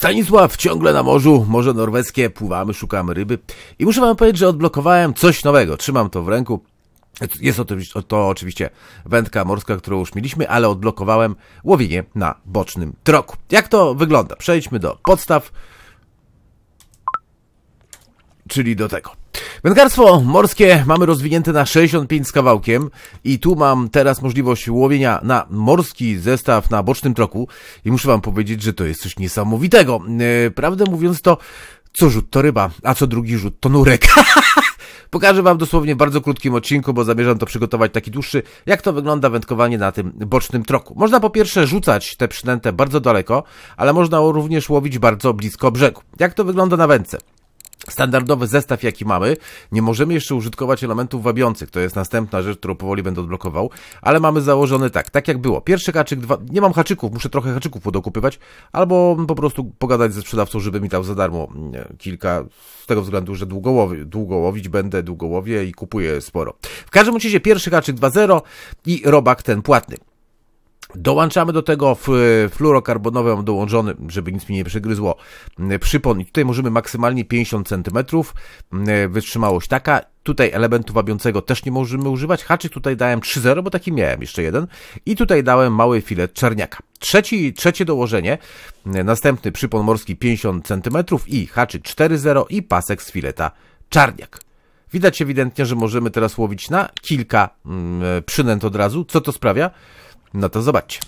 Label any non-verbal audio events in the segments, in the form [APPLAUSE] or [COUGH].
Stanisław ciągle na morzu, morze norweskie, pływamy, szukamy ryby. I muszę wam powiedzieć, że odblokowałem coś nowego. Trzymam to w ręku. Jest to oczywiście wędka morska, którą już mieliśmy, ale odblokowałem łowienie na bocznym troku. Jak to wygląda? Przejdźmy do podstaw, czyli do tego. Wędkarstwo morskie mamy rozwinięte na 65 z kawałkiem i tu mam teraz możliwość łowienia na morski zestaw na bocznym troku i muszę wam powiedzieć, że to jest coś niesamowitego. E, prawdę mówiąc to, co rzut to ryba, a co drugi rzut to nurek. [LAUGHS] Pokażę Wam dosłownie w bardzo krótkim odcinku, bo zamierzam to przygotować taki dłuższy, jak to wygląda wędkowanie na tym bocznym troku. Można po pierwsze rzucać tę przynętę bardzo daleko, ale można również łowić bardzo blisko brzegu. Jak to wygląda na wędce? standardowy zestaw, jaki mamy. Nie możemy jeszcze użytkować elementów wabiących, to jest następna rzecz, którą powoli będę odblokował, ale mamy założony tak, tak jak było. Pierwszy haczyk, dwa, nie mam haczyków, muszę trochę haczyków podokupywać, albo po prostu pogadać ze sprzedawcą, żeby mi dał za darmo kilka, z tego względu, że długo długołowić będę, długołowie i kupuję sporo. W każdym razie pierwszy haczyk 2.0 i robak ten płatny. Dołączamy do tego fluorokarbonową dołączony, żeby nic mi nie przegryzło, przypon. I tutaj możemy maksymalnie 50 cm, wytrzymałość taka. Tutaj elementu wabiącego też nie możemy używać. Haczyk tutaj dałem 3-0, bo taki miałem jeszcze jeden. I tutaj dałem mały filet czarniaka. Trzeci, trzecie dołożenie, następny przypon morski 50 cm i haczyk 4-0 i pasek z fileta czarniak. Widać ewidentnie, że możemy teraz łowić na kilka przynęt od razu. Co to sprawia? No to zobaczcie.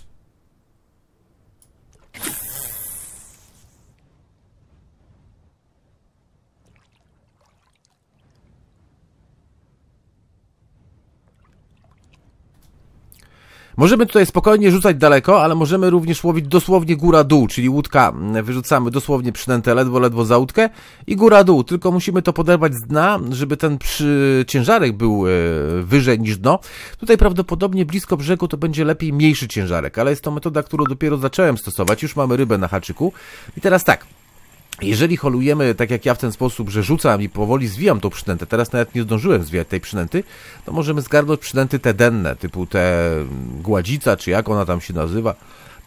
Możemy tutaj spokojnie rzucać daleko, ale możemy również łowić dosłownie góra-dół, czyli łódka mm, wyrzucamy dosłownie przynętę ledwo, ledwo za łódkę i góra-dół, tylko musimy to poderwać z dna, żeby ten przy... ciężarek był e, wyżej niż dno. Tutaj prawdopodobnie blisko brzegu to będzie lepiej mniejszy ciężarek, ale jest to metoda, którą dopiero zacząłem stosować, już mamy rybę na haczyku i teraz tak, jeżeli holujemy tak jak ja w ten sposób, że rzucam i powoli zwijam tą przynętę, teraz nawet nie zdążyłem zwijać tej przynęty, to możemy zgarnąć przynęty te denne, typu te gładzica, czy jak ona tam się nazywa,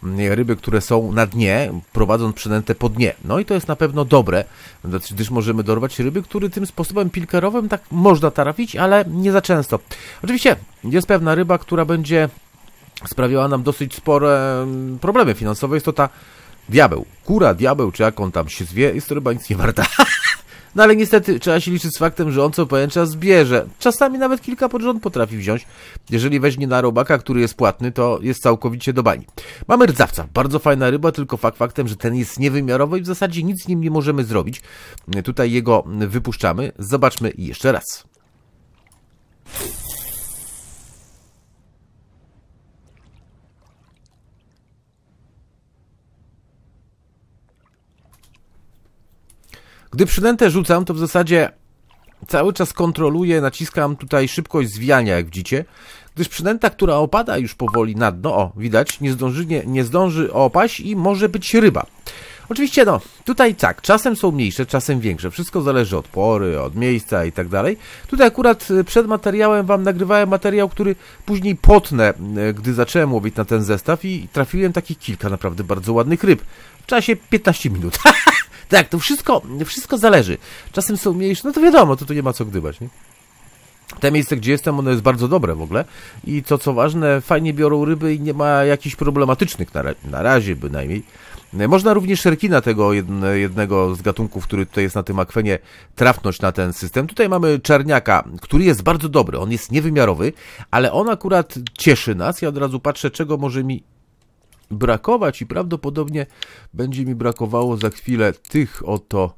mm, ryby, które są na dnie, prowadząc przynętę po dnie. No i to jest na pewno dobre, znaczy, gdyż możemy dorwać ryby, które tym sposobem pilkerowym tak można tarafić, ale nie za często. Oczywiście jest pewna ryba, która będzie sprawiała nam dosyć spore mm, problemy finansowe, jest to ta Diabeł, kura, diabeł, czy jak on tam się zwie, jest to chyba nic nie warta. [LAUGHS] no ale niestety trzeba się liczyć z faktem, że on co pewien czas zbierze. Czasami nawet kilka pod rząd potrafi wziąć. Jeżeli weźmie na robaka, który jest płatny, to jest całkowicie do bani. Mamy rdzawca, bardzo fajna ryba, tylko fakt faktem, że ten jest niewymiarowy i w zasadzie nic z nim nie możemy zrobić. Tutaj jego wypuszczamy. Zobaczmy jeszcze raz. Gdy przynętę rzucam, to w zasadzie cały czas kontroluję, naciskam tutaj szybkość zwijania, jak widzicie, gdyż przynęta, która opada już powoli na dno, o, widać, nie zdąży, nie, nie zdąży opaść i może być ryba. Oczywiście, no, tutaj tak, czasem są mniejsze, czasem większe. Wszystko zależy od pory, od miejsca i tak dalej. Tutaj akurat y, przed materiałem wam nagrywałem materiał, który później potnę, y, gdy zacząłem łowić na ten zestaw i trafiłem takich kilka naprawdę bardzo ładnych ryb. W czasie 15 minut. [LAUGHS] tak, to wszystko, wszystko zależy. Czasem są mniejsze, no to wiadomo, to tu nie ma co gdybać, nie? Te miejsce, gdzie jestem, ono jest bardzo dobre w ogóle i co co ważne, fajnie biorą ryby i nie ma jakichś problematycznych na, razie, na razie bynajmniej. Można również szerkina tego jednego z gatunków, który tutaj jest na tym akwenie, trafnąć na ten system. Tutaj mamy czarniaka, który jest bardzo dobry, on jest niewymiarowy, ale on akurat cieszy nas. Ja od razu patrzę, czego może mi brakować i prawdopodobnie będzie mi brakowało za chwilę tych oto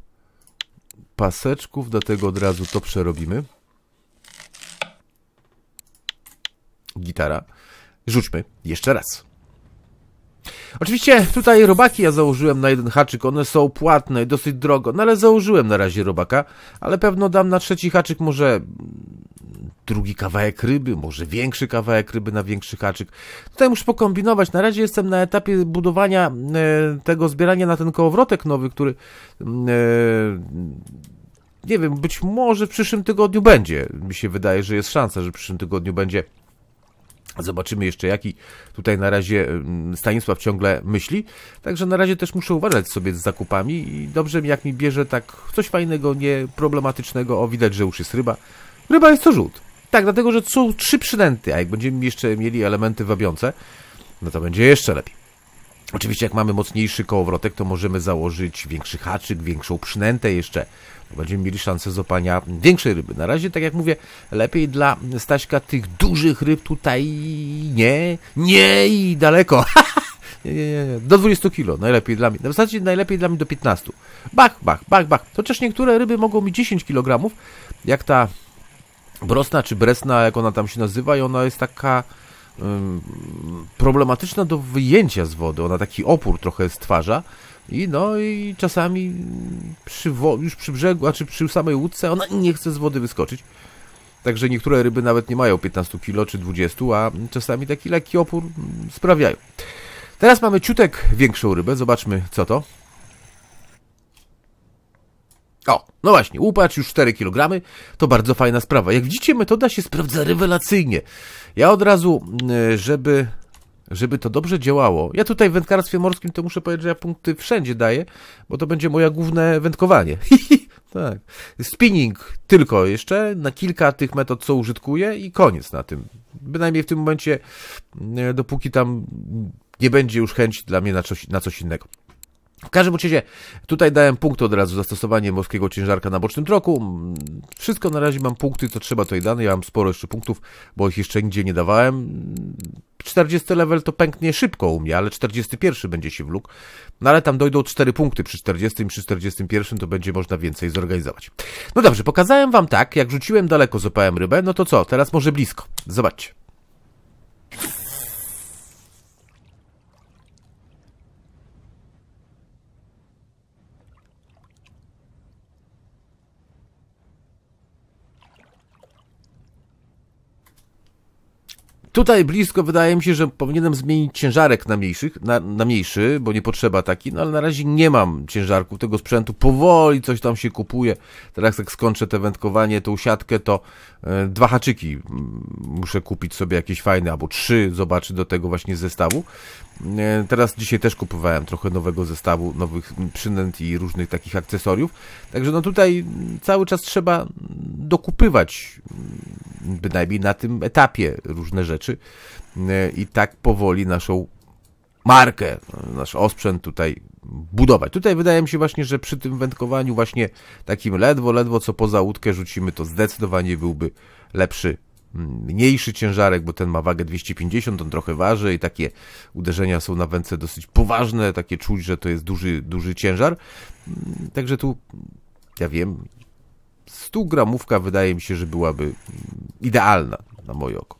paseczków, dlatego od razu to przerobimy. gitara. Rzućmy jeszcze raz. Oczywiście tutaj robaki ja założyłem na jeden haczyk, one są płatne i dosyć drogo, no ale założyłem na razie robaka, ale pewno dam na trzeci haczyk może drugi kawałek ryby, może większy kawałek ryby na większy haczyk. Tutaj muszę pokombinować, na razie jestem na etapie budowania e, tego zbierania na ten kołowrotek nowy, który e, nie wiem, być może w przyszłym tygodniu będzie. Mi się wydaje, że jest szansa, że w przyszłym tygodniu będzie Zobaczymy jeszcze, jaki tutaj na razie mm, Stanisław ciągle myśli. Także na razie też muszę uważać sobie z zakupami i dobrze mi, jak mi bierze tak coś fajnego, nieproblematycznego. O, widać, że już jest ryba. Ryba jest to rzut. Tak, dlatego, że są trzy przynęty, a jak będziemy jeszcze mieli elementy wabiące, no to będzie jeszcze lepiej. Oczywiście jak mamy mocniejszy kołowrotek, to możemy założyć większy haczyk, większą przynętę jeszcze. Będziemy mieli szansę zopania większej ryby. Na razie, tak jak mówię, lepiej dla Staśka tych dużych ryb tutaj nie, nie i daleko. [LAUGHS] nie, nie, nie, do 20 kilo najlepiej dla mnie. W zasadzie najlepiej dla mnie do 15. Bach, bach, bach, bach. Chociaż niektóre ryby mogą mi 10 kg, jak ta brosna czy bresna, jak ona tam się nazywa i ona jest taka problematyczna do wyjęcia z wody. Ona taki opór trochę stwarza. I no i czasami przy już przy brzegu, a czy przy samej łódce ona nie chce z wody wyskoczyć. Także niektóre ryby nawet nie mają 15 kg czy 20, a czasami taki lekki opór mm, sprawiają. Teraz mamy ciutek większą rybę. Zobaczmy co to. O, no właśnie, łupacz już 4 kg, to bardzo fajna sprawa. Jak widzicie, metoda się sprawdza rewelacyjnie. Ja od razu, y, żeby, żeby to dobrze działało, ja tutaj w wędkarstwie morskim to muszę powiedzieć, że ja punkty wszędzie daję, bo to będzie moje główne wędkowanie. [LAUGHS] tak. Spinning tylko jeszcze, na kilka tych metod, co użytkuję i koniec na tym. Bynajmniej w tym momencie, y, dopóki tam nie będzie już chęci dla mnie na coś, na coś innego. W każdym razie tutaj dałem punkty od razu, zastosowanie morskiego ciężarka na bocznym troku. Mm, wszystko na razie mam punkty, co trzeba tutaj dane. Ja mam sporo jeszcze punktów, bo ich jeszcze nigdzie nie dawałem. 40 level to pęknie szybko u mnie, ale 41 będzie się wlókł. No ale tam dojdą 4 punkty przy 40 i przy 41 to będzie można więcej zorganizować. No dobrze, pokazałem wam tak, jak rzuciłem daleko, zopałem rybę, no to co, teraz może blisko. Zobaczcie. Tutaj blisko wydaje mi się, że powinienem zmienić ciężarek na, mniejszych, na, na mniejszy, bo nie potrzeba taki, no ale na razie nie mam ciężarków tego sprzętu. Powoli coś tam się kupuje. Teraz jak skończę te wędkowanie, tą siatkę, to e, dwa haczyki muszę kupić sobie jakieś fajne, albo trzy zobaczy do tego właśnie zestawu. E, teraz dzisiaj też kupowałem trochę nowego zestawu, nowych przynęt i różnych takich akcesoriów. Także no tutaj cały czas trzeba dokupywać, bynajmniej na tym etapie różne rzeczy rzeczy e, i tak powoli naszą markę, nasz osprzęt tutaj budować. Tutaj wydaje mi się właśnie, że przy tym wędkowaniu właśnie takim ledwo, ledwo co poza łódkę rzucimy, to zdecydowanie byłby lepszy mm, mniejszy ciężarek, bo ten ma wagę 250, on trochę waży i takie uderzenia są na wędce dosyć poważne, takie czuć, że to jest duży, duży ciężar. Mm, także tu, ja wiem, 100 gramówka wydaje mi się, że byłaby mm, idealna na moje oko.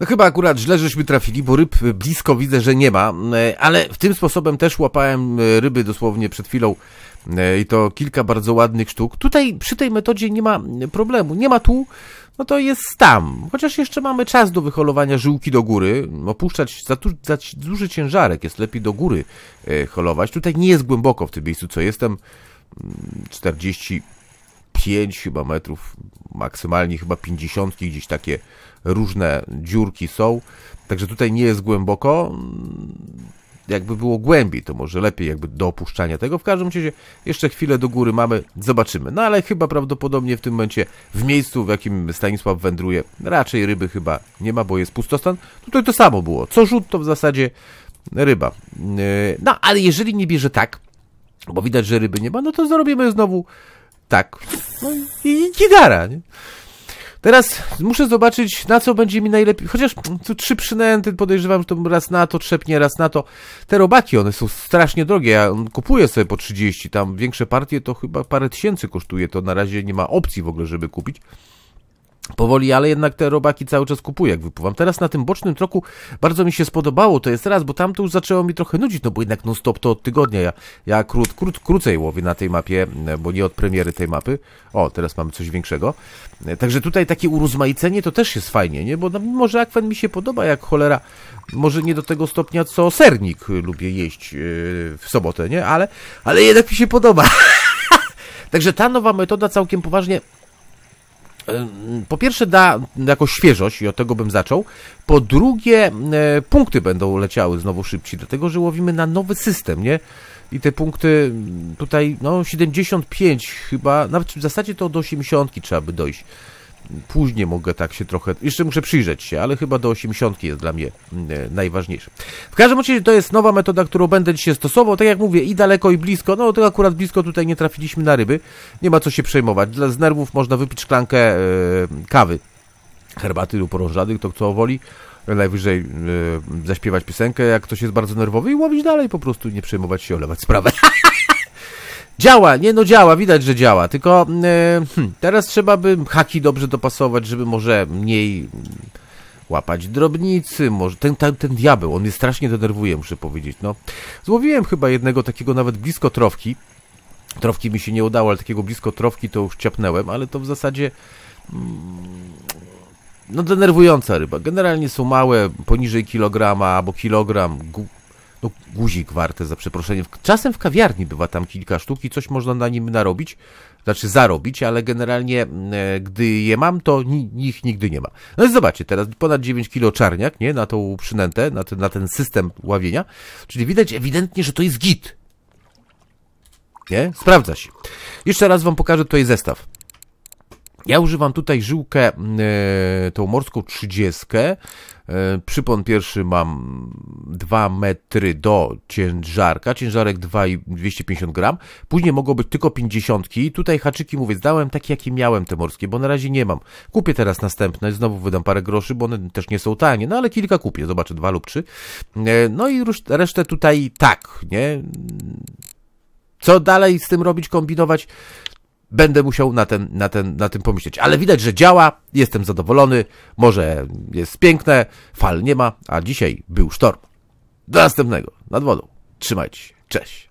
No chyba akurat źle żeśmy trafili, bo ryb blisko widzę, że nie ma, ale w tym sposobem też łapałem ryby dosłownie przed chwilą i to kilka bardzo ładnych sztuk. Tutaj przy tej metodzie nie ma problemu. Nie ma tu, no to jest tam. Chociaż jeszcze mamy czas do wyholowania żyłki do góry. Opuszczać za, tu, za duży ciężarek jest lepiej do góry e, holować. Tutaj nie jest głęboko w tym miejscu, co jestem 45 chyba metrów, maksymalnie chyba 50, gdzieś takie różne dziurki są. Także tutaj nie jest głęboko. Jakby było głębiej, to może lepiej jakby do opuszczania tego. W każdym razie jeszcze chwilę do góry mamy, zobaczymy. No ale chyba prawdopodobnie w tym momencie w miejscu, w jakim Stanisław wędruje, raczej ryby chyba nie ma, bo jest pustostan. No, tutaj to samo było. Co rzut, to w zasadzie ryba. Yy, no ale jeżeli nie bierze tak, bo widać, że ryby nie ma, no to zrobimy znowu tak. No i gigara, nie? Teraz muszę zobaczyć, na co będzie mi najlepiej. Chociaż tu trzy przynęty podejrzewam, że to raz na to trzepnie, raz na to. Te robaki, one są strasznie drogie. Ja kupuję sobie po 30, tam większe partie to chyba parę tysięcy kosztuje. To na razie nie ma opcji w ogóle, żeby kupić. Powoli, ale jednak te robaki cały czas kupuję, jak wypływam. Teraz na tym bocznym troku bardzo mi się spodobało, to jest raz, bo tam to już zaczęło mi trochę nudzić, no bo jednak non-stop to od tygodnia. Ja, ja krót, krót, krócej łowię na tej mapie, bo nie od premiery tej mapy. O, teraz mamy coś większego. Także tutaj takie urozmaicenie to też jest fajnie, nie? Bo no, może akwen mi się podoba jak cholera, może nie do tego stopnia, co sernik lubię jeść yy, w sobotę, nie? Ale, ale jednak mi się podoba. [LAUGHS] Także ta nowa metoda całkiem poważnie E, po pierwsze da jakąś świeżość i od tego bym zaczął. Po drugie, e, punkty będą leciały znowu szybciej, dlatego że łowimy na nowy system, nie? I te punkty tutaj, no 75 chyba, nawet w zasadzie to do 80 trzeba by dojść. Później mogę tak się trochę. Jeszcze muszę przyjrzeć się, ale chyba do 80 jest dla mnie mm, e, najważniejsze. W każdym razie to jest nowa metoda, którą będę dzisiaj stosował. Tak jak mówię, i daleko, i blisko. No to akurat blisko tutaj nie trafiliśmy na ryby. Nie ma co się przejmować. Z nerwów można wypić szklankę e, kawy, herbaty lub porążady, kto co woli najwyżej e, zaśpiewać piosenkę, jak ktoś jest bardzo nerwowy i łowić dalej po prostu, nie przejmować się, olewać sprawę. [LAUGHS] Działa, nie no działa, widać, że działa, tylko e, hm, teraz trzeba by haki dobrze dopasować, żeby może mniej mm, łapać drobnicy, może ten, ten, ten diabeł, on mnie strasznie denerwuje, muszę powiedzieć, no. Złowiłem chyba jednego takiego nawet blisko trofki, trofki mi się nie udało, ale takiego blisko trofki to już ciapnęłem, ale to w zasadzie... Mm, no denerwująca ryba. Generalnie są małe, poniżej kilograma albo kilogram, no, guzik warte za przeproszeniem. Czasem w kawiarni bywa tam kilka sztuk i coś można na nim narobić, znaczy zarobić, ale generalnie e, gdy je mam, to ni ich nigdy nie ma. No i zobaczcie, teraz ponad 9 kilo czarniak, nie, na tą przynętę, na ten, na ten system ławienia, czyli widać ewidentnie, że to jest git. Nie? Sprawdza się. Jeszcze raz wam pokażę tutaj zestaw. Ja używam tutaj żyłkę, e, tą morską 30, E, przypon pierwszy mam 2 metry do ciężarka, ciężarek 2,250 gram. Później mogą być tylko 50. Tutaj haczyki, mówię, zdałem takie, jakie miałem te morskie, bo na razie nie mam. Kupię teraz następne, znowu wydam parę groszy, bo one też nie są tanie, no ale kilka kupię, zobaczę, dwa lub trzy. E, no i resztę tutaj tak, nie? Co dalej z tym robić, kombinować? będę musiał na, ten, na, ten, na tym pomyśleć. Ale widać, że działa, jestem zadowolony, może jest piękne, fal nie ma, a dzisiaj był sztorm. Do następnego, nad wodą. Trzymajcie się, cześć.